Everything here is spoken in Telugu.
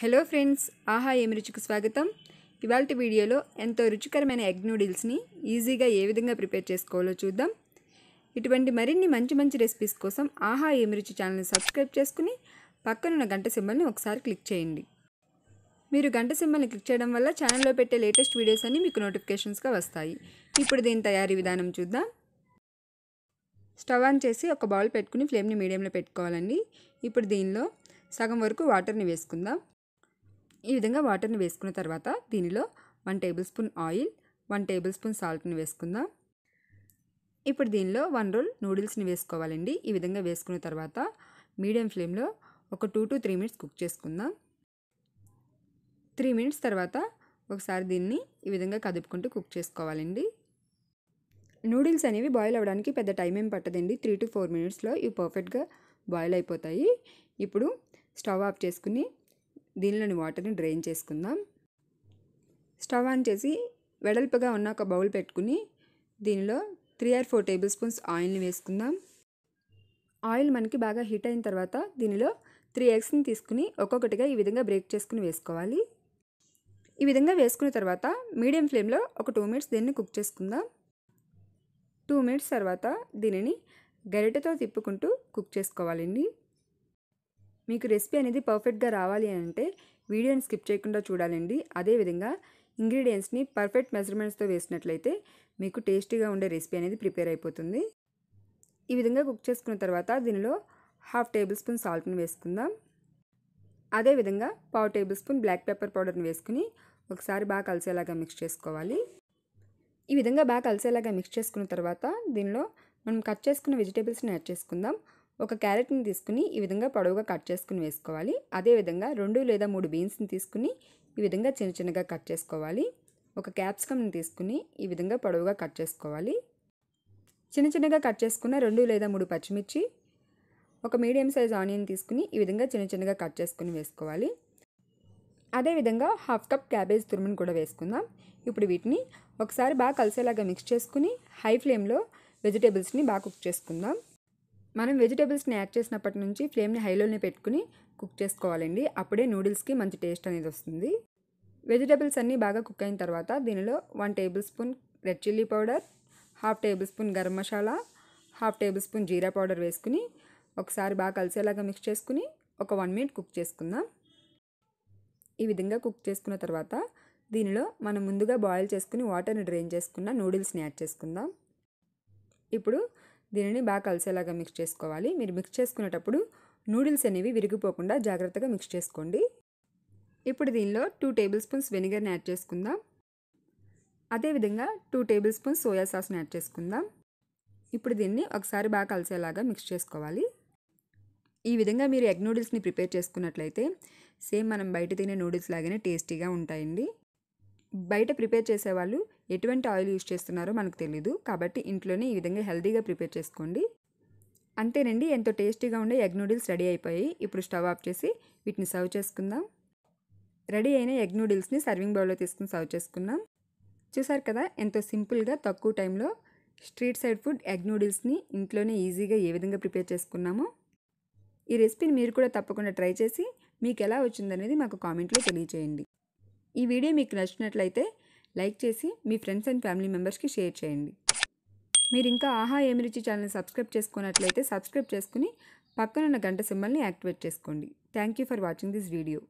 హలో ఫ్రెండ్స్ ఆహా ఏమి రుచికి స్వాగతం ఇవాళ వీడియోలో ఎంతో రుచికరమైన ఎగ్ నూడిల్స్ని ఈజీగా ఏ విధంగా ప్రిపేర్ చేసుకోవాలో చూద్దాం ఇటువంటి మరిన్ని మంచి మంచి రెసిపీస్ కోసం ఆహా ఏమి రుచి ఛానల్ని సబ్స్క్రైబ్ చేసుకుని పక్కనున్న గంట సింబల్ని ఒకసారి క్లిక్ చేయండి మీరు గంట సింబల్ని క్లిక్ చేయడం వల్ల ఛానల్లో పెట్టే లేటెస్ట్ వీడియోస్ అన్నీ మీకు నోటిఫికేషన్స్గా వస్తాయి ఇప్పుడు దీని తయారీ విధానం చూద్దాం స్టవ్ ఆన్ చేసి ఒక బౌల్ పెట్టుకుని ఫ్లేమ్ని మీడియంలో పెట్టుకోవాలండి ఇప్పుడు దీనిలో సగం వరకు వాటర్ని వేసుకుందాం ఈ విధంగా వాటర్ని వేసుకున్న తర్వాత దీనిలో one tablespoon oil one tablespoon సాల్ట్ని వేసుకుందాం ఇప్పుడు దీనిలో వన్ రోల్ నూడిల్స్ని వేసుకోవాలండి ఈ విధంగా వేసుకున్న తర్వాత మీడియం ఫ్లేమ్లో ఒక two to three minutes cook చేసుకుందాం త్రీ మినిట్స్ తర్వాత ఒకసారి దీన్ని ఈ విధంగా కదుపుకుంటూ కుక్ చేసుకోవాలండి నూడిల్స్ అనేవి బాయిల్ అవ్వడానికి పెద్ద టైం ఏం పట్టదండి త్రీ టు ఫోర్ మినిట్స్లో ఇవి పర్ఫెక్ట్గా బాయిల్ అయిపోతాయి ఇప్పుడు స్టవ్ ఆఫ్ చేసుకుని దీనిలోని వాటర్ని డ్రైన్ చేసుకుందాం స్టవ్ ఆన్ చేసి వెడల్పుగా ఉన్న ఒక బౌల్ పెట్టుకుని దీనిలో three or four tablespoons ఆయిల్ని వేసుకుందాం ఆయిల్ మనకి బాగా హీట్ అయిన తర్వాత దీనిలో త్రీ ఎగ్స్ని తీసుకుని ఒక్కొక్కటిగా ఈ విధంగా బ్రేక్ చేసుకుని వేసుకోవాలి ఈ విధంగా వేసుకున్న తర్వాత మీడియం ఫ్లేమ్లో ఒక టూ మినిట్స్ దీన్ని కుక్ చేసుకుందాం టూ మినిట్స్ తర్వాత దీనిని గరిటెతో తిప్పుకుంటూ కుక్ చేసుకోవాలండి మీకు రెసిపీ అనేది పర్ఫెక్ట్గా రావాలి అంటే వీడియోని స్కిప్ చేయకుండా చూడాలండి అదేవిధంగా ఇంగ్రీడియంట్స్ని పర్ఫెక్ట్ మెజర్మెంట్స్తో వేసినట్లయితే మీకు టేస్టీగా ఉండే రెసిపీ అనేది ప్రిపేర్ అయిపోతుంది ఈ విధంగా కుక్ చేసుకున్న తర్వాత దీనిలో హాఫ్ టేబుల్ స్పూన్ సాల్ట్ని వేసుకుందాం అదేవిధంగా పావు టేబుల్ స్పూన్ బ్లాక్ పెప్పర్ పౌడర్ని వేసుకుని ఒకసారి బాగా కలిసేలాగా మిక్స్ చేసుకోవాలి ఈ విధంగా బాగా కలిసేలాగా మిక్స్ చేసుకున్న తర్వాత దీనిలో మనం కట్ చేసుకున్న వెజిటేబుల్స్ని యాడ్ చేసుకుందాం ఒక క్యారెట్ని తీసుకుని ఈ విధంగా పొడవుగా కట్ చేసుకుని వేసుకోవాలి అదేవిధంగా రెండు లేదా మూడు బీన్స్ని తీసుకుని ఈ విధంగా చిన్న చిన్నగా కట్ చేసుకోవాలి ఒక క్యాప్సికమ్ని తీసుకుని ఈ విధంగా పొడవుగా కట్ చేసుకోవాలి చిన్న చిన్నగా కట్ చేసుకున్న రెండు లేదా మూడు పచ్చిమిర్చి ఒక మీడియం సైజ్ ఆనియన్ తీసుకుని ఈ విధంగా చిన్న చిన్నగా కట్ చేసుకుని వేసుకోవాలి అదేవిధంగా హాఫ్ కప్ క్యాబేజ్ తురుముని కూడా వేసుకుందాం ఇప్పుడు వీటిని ఒకసారి బాగా కలిసేలాగా మిక్స్ చేసుకుని హై ఫ్లేమ్లో వెజిటేబుల్స్ని బాగా కుక్ చేసుకుందాం మనం వెజిటేబుల్స్ని యాడ్ చేసినప్పటి నుంచి ఫ్లేమ్ని హైలోనే పెట్టుకుని కుక్ చేసుకోవాలండి అప్పుడే నూడిల్స్కి మంచి టేస్ట్ అనేది వస్తుంది వెజిటేబుల్స్ అన్నీ బాగా కుక్ అయిన తర్వాత దీనిలో one tablespoon red chilli powder half tablespoon garam masala half tablespoon jeera powder వేసుకుని ఒకసారి బాగా కలిసేలాగా మిక్స్ చేసుకుని ఒక వన్ మినిట్ కుక్ చేసుకుందాం ఈ విధంగా కుక్ చేసుకున్న తర్వాత దీనిలో మనం ముందుగా బాయిల్ చేసుకుని వాటర్ని డ్రైన్ చేసుకున్న నూడిల్స్ని యాడ్ చేసుకుందాం ఇప్పుడు దీనిని బాగా కలిసేలాగా మిక్స్ చేసుకోవాలి మీరు మిక్స్ చేసుకునేటప్పుడు నూడిల్స్ అనేవి విరిగిపోకుండా జాగ్రత్తగా మిక్స్ చేసుకోండి ఇప్పుడు దీనిలో టూ టేబుల్ స్పూన్స్ వెనిగర్ని యాడ్ చేసుకుందాం అదేవిధంగా టూ టేబుల్ స్పూన్స్ సోయా సాస్ని యాడ్ చేసుకుందాం ఇప్పుడు దీన్ని ఒకసారి బాగా కలిసేలాగా మిక్స్ చేసుకోవాలి ఈ విధంగా మీరు ఎగ్ నూడిల్స్ని ప్రిపేర్ చేసుకున్నట్లయితే సేమ్ మనం బయట తినే నూడిల్స్ లాగానే టేస్టీగా ఉంటాయండి బయట ప్రిపేర్ చేసేవాళ్ళు ఎటువంటి ఆయిల్ యూస్ చేస్తున్నారో మనకు తెలీదు కాబట్టి ఇంట్లోనే ఈ విధంగా హెల్తీగా ప్రిపేర్ చేసుకోండి అంతేనండి ఎంతో టేస్టీగా ఉండే ఎగ్ నూడిల్స్ రెడీ అయిపోయాయి ఇప్పుడు స్టవ్ ఆఫ్ చేసి వీటిని సర్వ్ చేసుకుందాం రెడీ అయిన ఎగ్ నూడిల్స్ని సర్వింగ్ బౌల్లో తీసుకుని సర్వ్ చేసుకుందాం చూసారు కదా ఎంతో సింపుల్గా తక్కువ టైంలో స్ట్రీట్ సైడ్ ఫుడ్ ఎగ్ నూడిల్స్ని ఇంట్లోనే ఈజీగా ఏ విధంగా ప్రిపేర్ చేసుకున్నామో ఈ రెసిపీని మీరు కూడా తప్పకుండా ట్రై చేసి మీకు ఎలా వచ్చిందనేది మాకు కామెంట్లో తెలియచేయండి ఈ వీడియో మీకు నచ్చినట్లయితే లైక్ చేసి మీ ఫ్రెండ్స్ అండ్ ఫ్యామిలీ మెంబర్స్కి షేర్ చేయండి మీరు ఇంకా ఆహా రుచి ఛానల్ని సబ్స్క్రైబ్ చేసుకున్నట్లయితే సబ్స్క్రైబ్ చేసుకుని పక్కనున్న గంట సింబల్ని యాక్టివేట్ చేసుకోండి thank you for watching this video